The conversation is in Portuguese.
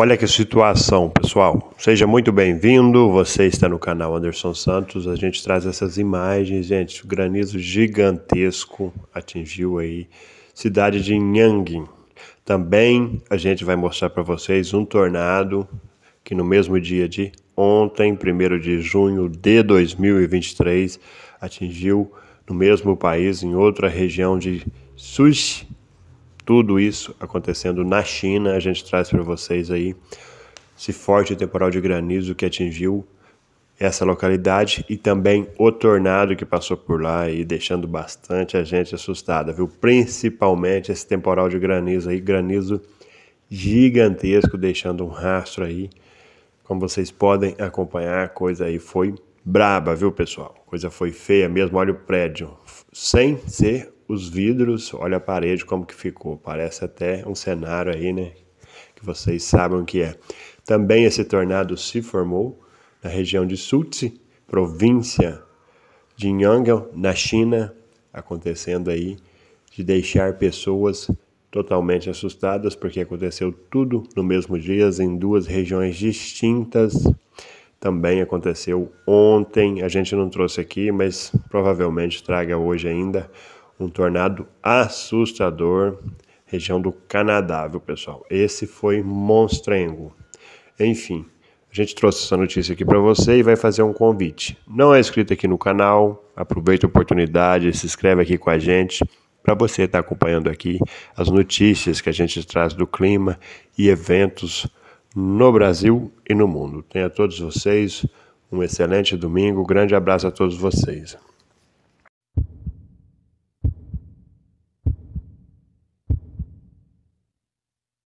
Olha que situação, pessoal. Seja muito bem-vindo. Você está no canal Anderson Santos. A gente traz essas imagens, gente. Granizo gigantesco atingiu aí cidade de Nanjing. Também a gente vai mostrar para vocês um tornado que no mesmo dia de ontem, 1 de junho de 2023, atingiu no mesmo país, em outra região de Sushi, tudo isso acontecendo na China. A gente traz para vocês aí esse forte temporal de granizo que atingiu essa localidade e também o tornado que passou por lá e deixando bastante a gente assustada, viu? Principalmente esse temporal de granizo aí, granizo gigantesco, deixando um rastro aí. Como vocês podem acompanhar, a coisa aí foi braba, viu, pessoal? A coisa foi feia mesmo, olha o prédio. Sem ser os vidros, olha a parede como que ficou. Parece até um cenário aí, né? Que vocês sabem o que é. Também esse tornado se formou na região de Suzhou, província de Yangon, na China, acontecendo aí de deixar pessoas totalmente assustadas porque aconteceu tudo no mesmo dia em duas regiões distintas. Também aconteceu ontem, a gente não trouxe aqui, mas provavelmente traga hoje ainda um tornado assustador, região do Canadá, viu, pessoal? Esse foi monstrengo. Enfim, a gente trouxe essa notícia aqui para você e vai fazer um convite. Não é inscrito aqui no canal, aproveita a oportunidade, se inscreve aqui com a gente para você estar tá acompanhando aqui as notícias que a gente traz do clima e eventos no Brasil e no mundo. Tenha todos vocês um excelente domingo, grande abraço a todos vocês.